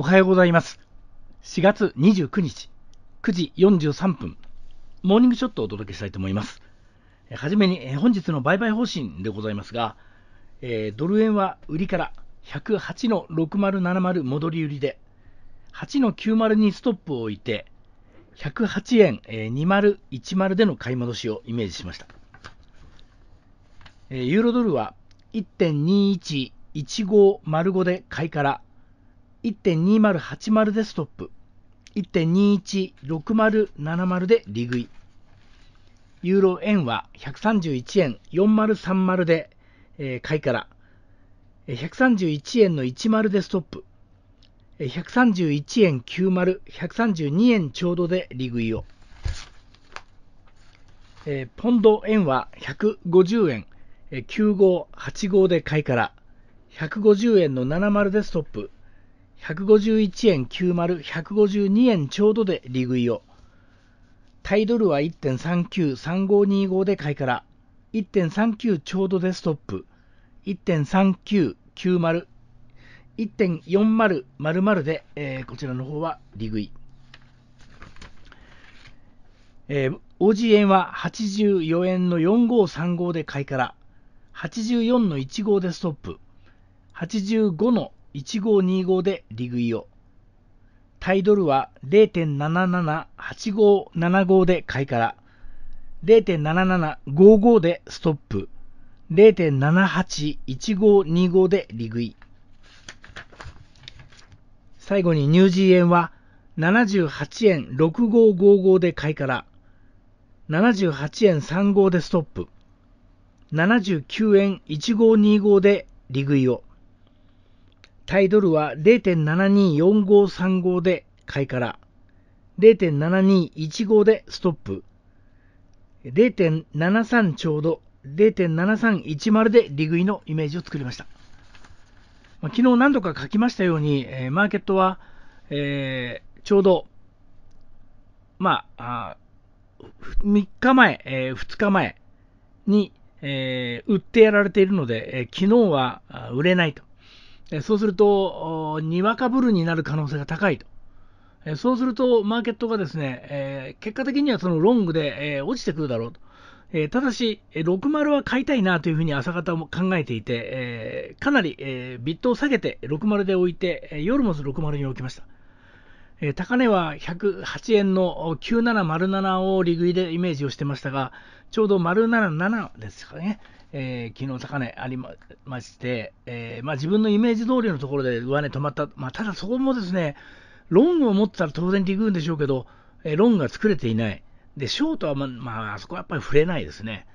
おはようございます。4月29日、9時43分、モーニングショットをお届けしたいと思います。はじめに本日の売買方針でございますが、えー、ドル円は売りから108の6070戻り売りで、8の90にストップを置いて、108円、えー、2010での買い戻しをイメージしました。えユーロドルは1.211505で買いから1.2080でストップ。1.216070でリグイ。ユーロ円は131円4030で、えー、買いから。131円の10でストップ。131円90、132円ちょうどでリグイを。えー、ポンド円は150円、えー、9585で買いから、150円の70でストップ、151円90、152円ちょうどで利食いを。タイドルは1.39、3525で買いから、1.39ちょうどでストップ、1.39、90、1.40、00で、えー、こちらの方は利食い。えー、OG 円は84円の4535で買いから、84の15でストップ、85の1525で利食いを。タイドルは0.778575で買いから、0.7755でストップ、0.781525で利食い。最後にニュージーンは78円6555で買いから、78円35でストップ、79円1525で利食いを。タイドルは0.724535で買いから、0.7215でストップ、0.73ちょうど、0.7310で利食いのイメージを作りました。昨日何度か書きましたように、えマーケットは、えー、ちょうど、まあ、あ3日前、えー、2日前に、えー、売ってやられているので、えー、昨日は売れないと。えそうすると、にわかブルになる可能性が高いと。えそうすると、マーケットがですね、え結果的にはそのロングで、え落ちてくるだろうと。えただし、60は買いたいなというふうに朝方も考えていて、えかなり、えビットを下げて60で置いて、夜も60に置きました。えー、高値は108円の9707を利食いでイメージをしてましたが、ちょうど077ですかね、えー、昨日高値ありまして、えー、まあ、自分のイメージ通りのところで上値止まった、まあ、ただそこもですね、ロングを持ってたら当然利食うんでしょうけど、えロングが作れていない、でショートはま、まあ、あそこはやっぱり触れないですね。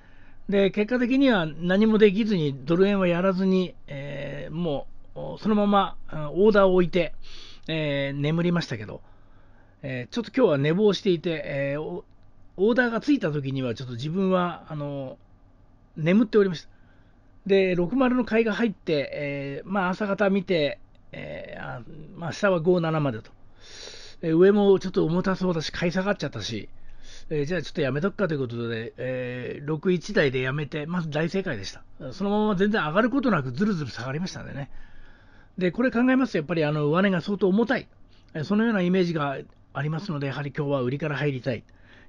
で結果的には何もできずにドル円はやらずに、えもうそのままオーダーを置いて、えー、眠りましたけど、えー、ちょっと今日は寝坊していて、えー、オーダーがついた時には、ちょっと自分は、あの、眠っておりました。で、60の買いが入って、えー、まあ、朝方見て、えー、まあ、下は57までと。え上もちょっと重たそうだし、買い下がっちゃったし、えじゃあちょっとやめとくかということで、え61台でやめて、まず大正解でした。そのまま全然上がることなく、ずるずる下がりましたんでね。で、これ考えますと、やっぱりあの上値が相当重たい、そのようなイメージがありますので、やはり今日は売りから入りたい。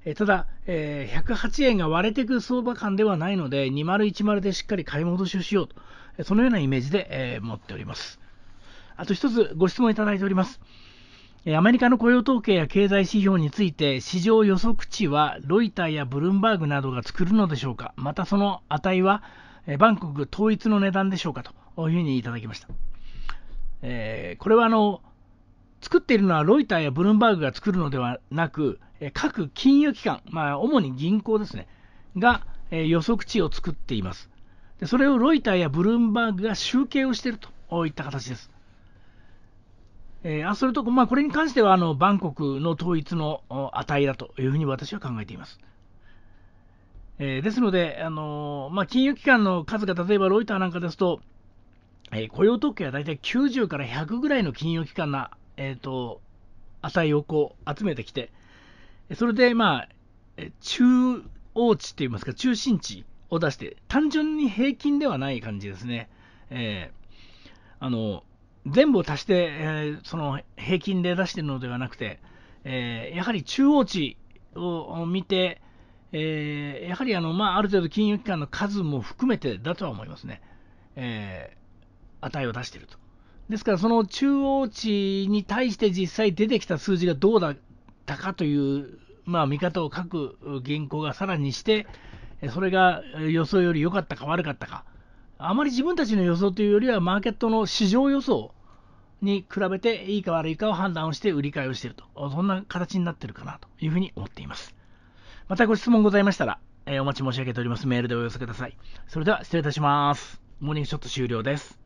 えただ、えー、108円が割れていく相場感ではないので、2010でしっかり買い戻しをしようと、そのようなイメージで、えー、持っております。あと一つご質問いただいております。アメリカの雇用統計や経済指標について、市場予測値はロイターやブルームバーグなどが作るのでしょうか、またその値はバンコク統一の値段でしょうかというふうにいただきました。えー、これはあの作っているのはロイターやブルンバーグが作るのではなく、え各金融機関、まあ、主に銀行ですね、が、え予測値を作っていますで。それをロイターやブルームバーグが集計をしているといった形です。えー、あそれと、まあ、これに関してはあのバンコクの統一の値だというふうに私は考えています。えー、ですので、あのー、まあ、金融機関の数が例えばロイターなんかですと、えー、雇用特計は大体90から100ぐらいの金融機関の、えーと、値をこう集めてきて、それで、まあ、中央値って言いますか、中心値を出して、単純に平均ではない感じですね。えー、あの全部を足して、えー、その平均で出しているのではなくて、えー、やはり中央値を見て、えー、やはりあの、まあ、ある程度金融機関の数も含めてだとは思いますね。え値を出していると。ですから、その中央値に対して実際出てきた数字がどうだったかという、まあ、見方を書く原稿がさらにして、それが予想より良かったか悪かったか、あまり自分たちの予想というよりは、マーケットの市場予想に比べて、いいか悪いかを判断をして売り買いをしていると、そんな形になっているかなというふうに思っています。またご質問ございましたら、えお待ち申し上げております。メールでお寄せください。それでは失礼いたします。モーニングショット終了です。